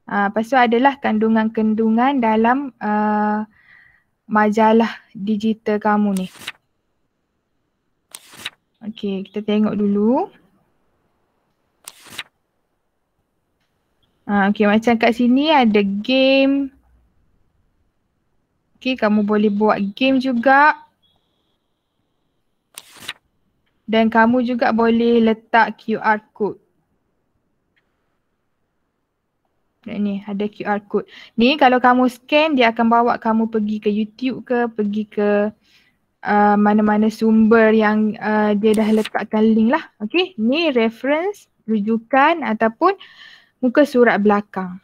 Ha, lepas tu adalah kandungan-kandungan dalam uh, majalah digital kamu ni. Okey, kita tengok dulu. Ha, Okey, macam kat sini ada game. Okey, kamu boleh buat game juga. Uh, dan kamu juga boleh letak QR code. Dan ni ada QR code. Ni kalau kamu scan dia akan bawa kamu pergi ke YouTube ke pergi ke uh, mana-mana sumber yang uh, dia dah letakkan link lah. Okay. Ni reference, rujukan ataupun muka surat belakang.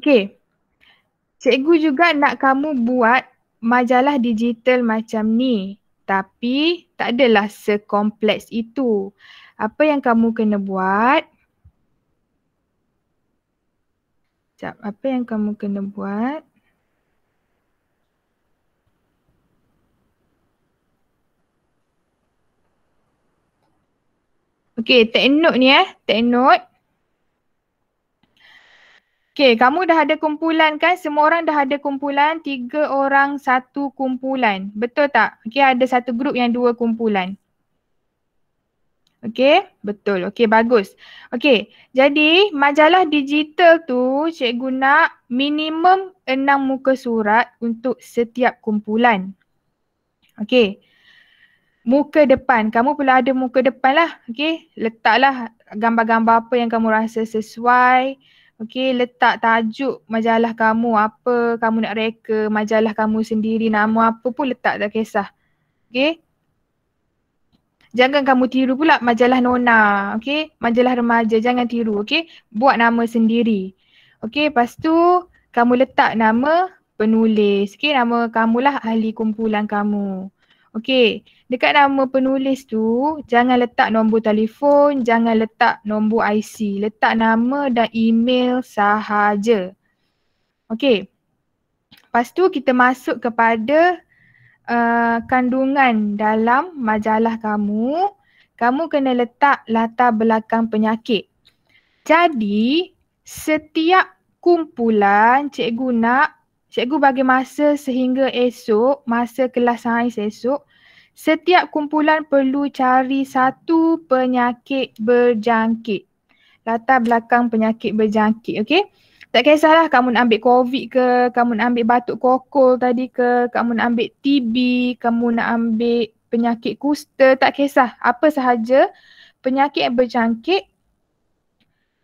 Okay. Cikgu juga nak kamu buat majalah digital macam ni tapi tak adalah sekompleks itu. Apa yang kamu kena buat? Sekejap, apa yang kamu kena buat? Okay, take note ni eh. Take note. Okay, kamu dah ada kumpulan kan? Semua orang dah ada kumpulan, tiga orang satu kumpulan. Betul tak? Okay, ada satu grup yang dua kumpulan. Okay, betul. Okay, bagus. Okay, jadi majalah digital tu cikgu nak minimum enam muka surat untuk setiap kumpulan. Okay, muka depan. Kamu perlu ada muka depan lah. Okay, letaklah gambar-gambar apa yang kamu rasa sesuai. Okay. Okey, letak tajuk majalah kamu apa, kamu nak reka majalah kamu sendiri, nama apa pun letak tak kisah. Okey. Jangan kamu tiru pula majalah Nona, okey? Majalah remaja jangan tiru, okey? Buat nama sendiri. Okey, lepas tu kamu letak nama penulis, okey? Nama kamulah ahli kumpulan kamu. Okey, dekat nama penulis tu jangan letak nombor telefon, jangan letak nombor IC, letak nama dan email sahaja. Okey. Lepas tu kita masuk kepada uh, kandungan dalam majalah kamu. Kamu kena letak latar belakang penyakit. Jadi setiap kumpulan cikgu nak, cikgu bagi masa sehingga esok, masa kelas sains esok, Setiap kumpulan perlu cari satu penyakit berjangkit. Latar belakang penyakit berjangkit, okey? Tak kisahlah kamu nak ambil COVID ke, kamu nak ambil batuk kokol tadi ke, kamu nak ambil TB, kamu nak ambil penyakit kusta, tak kisah. Apa sahaja penyakit yang berjangkit,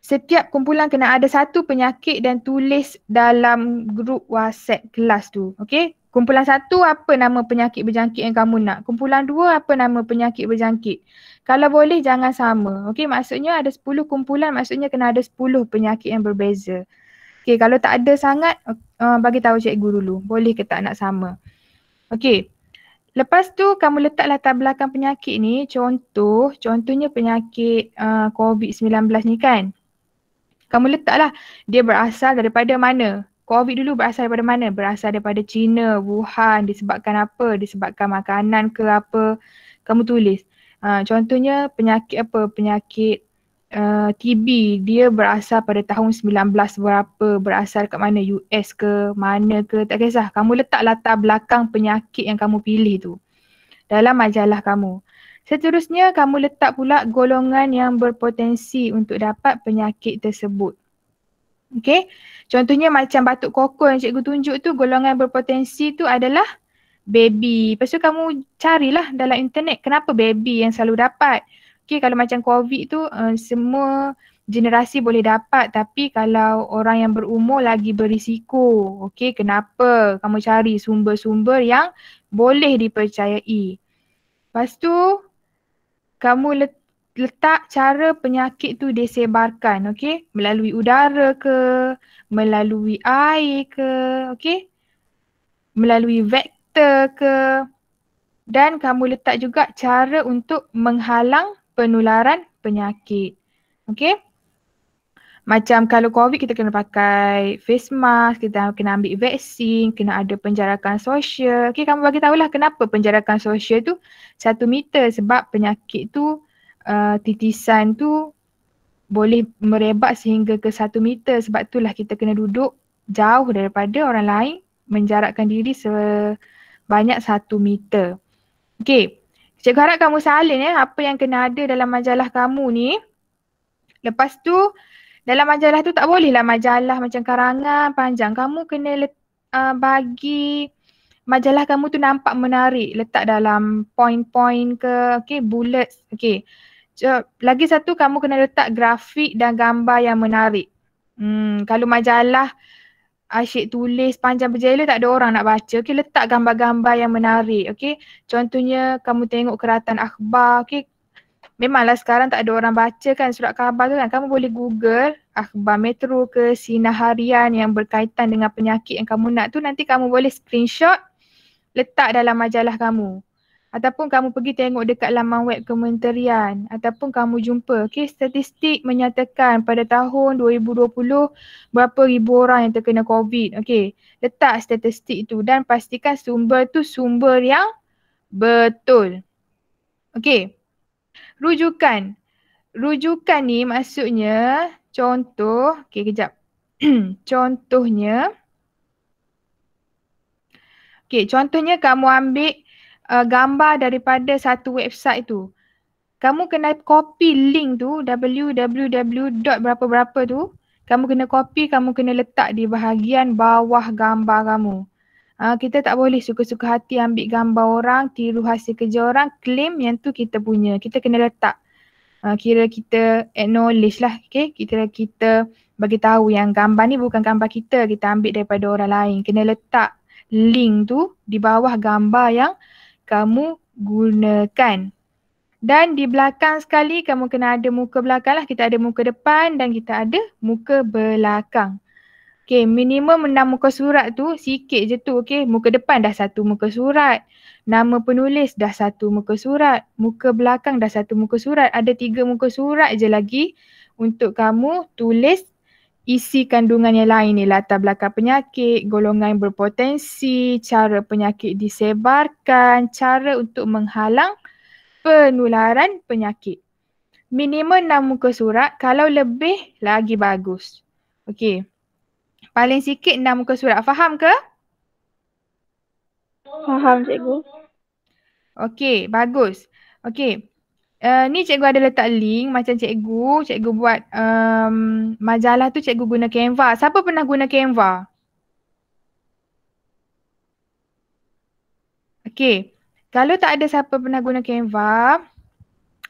setiap kumpulan kena ada satu penyakit dan tulis dalam grup WhatsApp kelas tu. Okey, Kumpulan satu apa nama penyakit berjangkit yang kamu nak? Kumpulan dua apa nama penyakit berjangkit? Kalau boleh jangan sama. Okey maksudnya ada sepuluh kumpulan maksudnya kena ada sepuluh penyakit yang berbeza. Okey kalau tak ada sangat uh, bagi tahu cikgu dulu. Boleh ke tak nak sama? Okey. Lepas tu kamu letak latar belakang penyakit ni contoh contohnya penyakit uh, ah, COVID-19 ni kan. Kamu letaklah dia berasal daripada mana? COVID dulu berasal daripada mana? Berasal daripada China, Wuhan, disebabkan apa? Disebabkan makanan ke apa? Kamu tulis. Uh, contohnya penyakit apa? Penyakit uh, ah, TB, dia berasal pada tahun 19 berapa? Berasal kat mana? US ke? Mana ke? Tak kisah. Kamu letak latar belakang penyakit yang kamu pilih tu dalam majalah kamu. Seterusnya, kamu letak pula golongan yang berpotensi untuk dapat penyakit tersebut. Okay? Contohnya macam batuk koko yang cikgu tunjuk tu golongan berpotensi tu adalah baby. Lepas tu kamu carilah dalam internet kenapa baby yang selalu dapat. Okey, kalau macam covid tu uh, semua generasi boleh dapat tapi kalau orang yang berumur lagi berisiko. okey, kenapa kamu cari sumber-sumber yang boleh dipercayai. Lepas tu kamu letak letak cara penyakit tu disebarkan okey melalui udara ke melalui air ke okey melalui vektor ke dan kamu letak juga cara untuk menghalang penularan penyakit okey macam kalau covid kita kena pakai face mask kita kena ambil vaksin kena ada penjarakan sosial okey kamu bagi tahulah kenapa penjarakan sosial tu satu meter sebab penyakit tu uh, titisan tu boleh merebak sehingga ke satu meter sebab itulah kita kena duduk jauh daripada orang lain menjarakkan diri sebanyak satu meter. Okey, cikgu harap kamu salin ya apa yang kena ada dalam majalah kamu ni. Lepas tu dalam majalah tu tak bolehlah majalah macam karangan panjang. Kamu kena let, uh, bagi majalah kamu tu nampak menarik. Letak dalam point-point ke, okey, bullets, okey lagi satu kamu kena letak grafik dan gambar yang menarik. Hmm, kalau majalah asyik tulis panjang berjaya tak ada orang nak baca. Okey letak gambar-gambar yang menarik. Okey. Contohnya kamu tengok keratan akhbar. Okey. Memanglah sekarang tak ada orang baca kan surat khabar tu kan. Kamu boleh google akhbar metro ke sinar harian yang berkaitan dengan penyakit yang kamu nak tu. Nanti kamu boleh screenshot letak dalam majalah kamu ataupun kamu pergi tengok dekat laman web kementerian ataupun kamu jumpa okay, statistik menyatakan pada tahun 2020 berapa ribu orang yang terkena covid okay. letak statistik tu dan pastikan sumber tu sumber yang betul okay. rujukan rujukan ni maksudnya contoh Okay, kejap contohnya Okay, contohnya kamu ambil uh, gambar daripada satu website tu kamu kena copy link tu www. berapa berapa tu kamu kena copy kamu kena letak di bahagian bawah gambar kamu uh, kita tak boleh suka-suka hati ambil gambar orang tiru hasil kerja orang claim yang tu kita punya kita kena letak uh, kira kita acknowledge lah okay? kita kita bagi tahu yang gambar ni bukan gambar kita kita ambil daripada orang lain kena letak link tu di bawah gambar yang kamu gunakan. Dan di belakang sekali kamu kena ada muka belakang lah. Kita ada muka depan dan kita ada muka belakang. Okay minimum enam muka surat tu sikit je tu okay. Muka depan dah satu muka surat. Nama penulis dah satu muka surat. Muka belakang dah satu muka surat. Ada tiga muka surat je lagi untuk kamu tulis isi kandungan yang lain ni latar belakang penyakit, golongan berpotensi, cara penyakit disebarkan, cara untuk menghalang penularan penyakit. Minimum enam muka surat, kalau lebih lagi bagus. Okey. Paling sikit enam muka surat. Faham ke? Faham cikgu. Okey, bagus. Okey, uh, ni cikgu ada letak link macam cikgu, cikgu buat um, majalah tu cikgu guna Canva. Siapa pernah guna Canva? Okay, kalau tak ada siapa pernah guna Canva,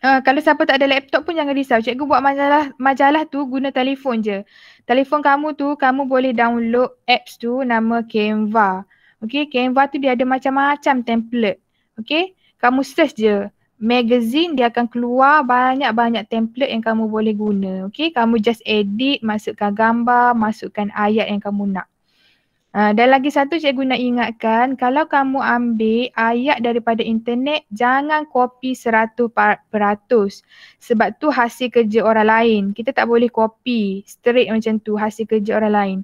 Uh, kalau siapa tak ada laptop pun jangan risau. Cikgu buat majalah majalah tu guna telefon je. Telefon kamu tu kamu boleh download apps tu nama Canva. Okay, Canva tu dia ada macam-macam template. Okay, kamu search je magazine dia akan keluar banyak-banyak template yang kamu boleh guna. Okay, kamu just edit, masukkan gambar, masukkan ayat yang kamu nak. Uh, dan lagi satu cikgu nak ingatkan, kalau kamu ambil ayat daripada internet, jangan copy 100%. Sebab tu hasil kerja orang lain. Kita tak boleh copy straight macam tu hasil kerja orang lain.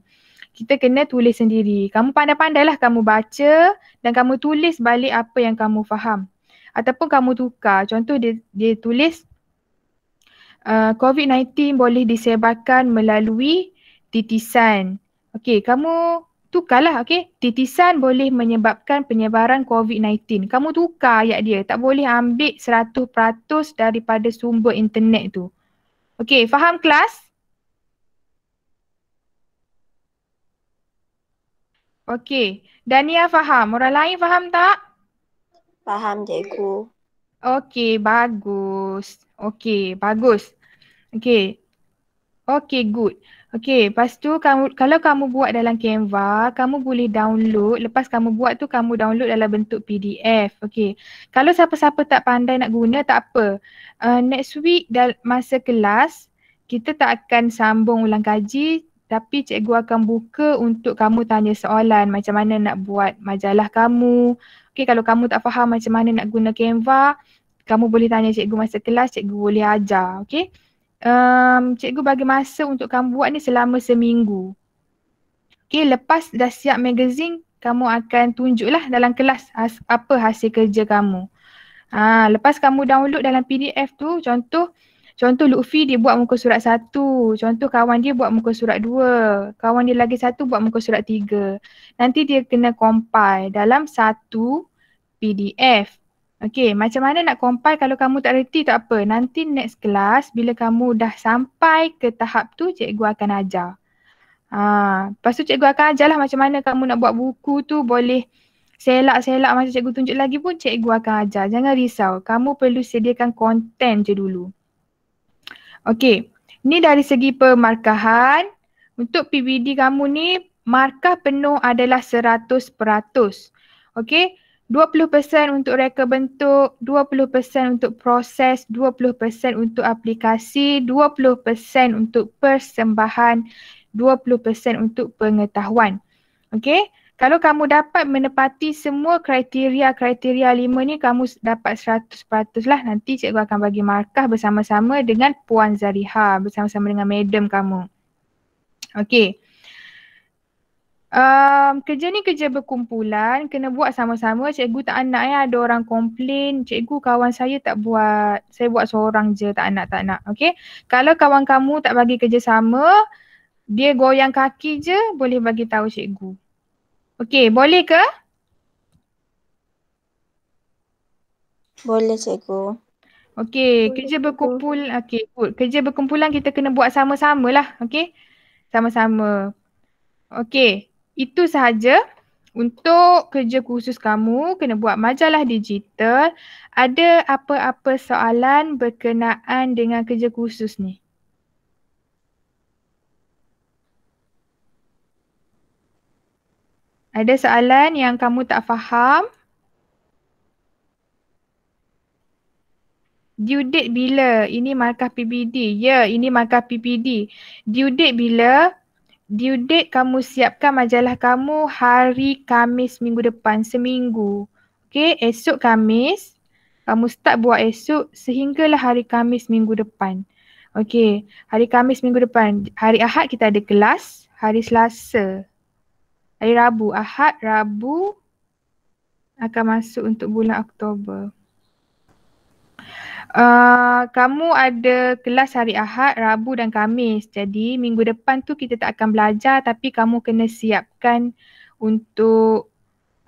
Kita kena tulis sendiri. Kamu pandai-pandailah kamu baca dan kamu tulis balik apa yang kamu faham ataupun kamu tukar. Contoh dia dia tulis uh, ah, COVID-19 boleh disebarkan melalui titisan. Okey, kamu tukarlah okey. Titisan boleh menyebabkan penyebaran COVID-19. Kamu tukar ayat dia. Tak boleh ambil seratus peratus daripada sumber internet tu. Okey, faham kelas? Okey, Dania faham. Orang lain faham tak? Faham cikgu. Okey, bagus. Okey, bagus. Okey. Okey, good. Okey, lepas tu kamu, kalau kamu buat dalam Canva, kamu boleh download. Lepas kamu buat tu, kamu download dalam bentuk PDF. Okey. Kalau siapa-siapa tak pandai nak guna, tak apa. Uh, next week dalam masa kelas, kita tak akan sambung ulang kaji tapi cikgu akan buka untuk kamu tanya soalan macam mana nak buat majalah kamu. Okay, kalau kamu tak faham macam mana nak guna Canva, kamu boleh tanya cikgu masa kelas, cikgu boleh ajar. Okay, Um, cikgu bagi masa untuk kamu buat ni selama seminggu. Okay, lepas dah siap magazine, kamu akan tunjuklah dalam kelas has- apa hasil kerja kamu. Ha, lepas kamu download dalam PDF tu, contoh Contoh Luffy dia buat muka surat satu. Contoh kawan dia buat muka surat dua. Kawan dia lagi satu buat muka surat tiga. Nanti dia kena compile dalam satu PDF. Okay macam mana nak compile kalau kamu tak reti tak apa. Nanti next kelas bila kamu dah sampai ke tahap tu cikgu akan ajar. Ha. Lepas tu cikgu akan ajar lah macam mana kamu nak buat buku tu boleh selak-selak macam cikgu tunjuk lagi pun cikgu akan ajar. Jangan risau. Kamu perlu sediakan konten je dulu. Okey, ni dari segi pemarkahan. Untuk PBD kamu ni, markah penuh adalah 100%. Okey, 20% untuk reka bentuk, 20% untuk proses, 20% untuk aplikasi, 20% untuk persembahan, 20% untuk pengetahuan. Okey, kalau kamu dapat menepati semua kriteria-kriteria lima ni kamu dapat seratus 100% lah nanti cikgu akan bagi markah bersama-sama dengan Puan Zariha bersama-sama dengan madam kamu. Okey. Um, kerja ni kerja berkumpulan, kena buat sama-sama. Cikgu tak nak ya, ada orang komplain. Cikgu kawan saya tak buat, saya buat seorang je tak nak, tak nak. Okey. Kalau kawan kamu tak bagi kerja sama, dia goyang kaki je boleh bagi tahu cikgu. Okey, boleh ke? Boleh cikgu. Okey, kerja berkumpul, okey, kerja berkumpulan kita kena buat sama-samalah, okey? Sama-sama. Okey, itu sahaja untuk kerja khusus kamu kena buat majalah digital. Ada apa-apa soalan berkenaan dengan kerja khusus ni? Ada soalan yang kamu tak faham? Due date bila? Ini markah PPD. Ya, yeah, ini markah PPD. Due date bila? Due date kamu siapkan majalah kamu hari Kamis minggu depan, seminggu. Okay, esok Kamis. Kamu start buat esok sehinggalah hari Kamis minggu depan. Okay, hari Kamis minggu depan. Hari Ahad kita ada kelas. Hari Selasa, hari Rabu. Ahad, Rabu akan masuk untuk bulan Oktober. Uh, kamu ada kelas hari Ahad, Rabu dan Kamis. Jadi minggu depan tu kita tak akan belajar tapi kamu kena siapkan untuk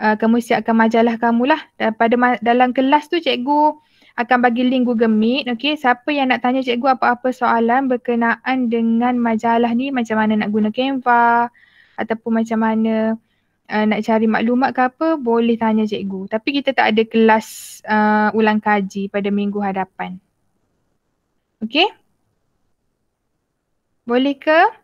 uh, kamu siapkan majalah kamu lah. Daripada ma- dalam kelas tu cikgu akan bagi link Google Meet. Okay. Siapa yang nak tanya cikgu apa-apa soalan berkenaan dengan majalah ni macam mana nak guna Canva, ataupun macam mana uh, nak cari maklumat ke apa boleh tanya cikgu tapi kita tak ada kelas uh, ulang kaji pada minggu hadapan okey boleh ke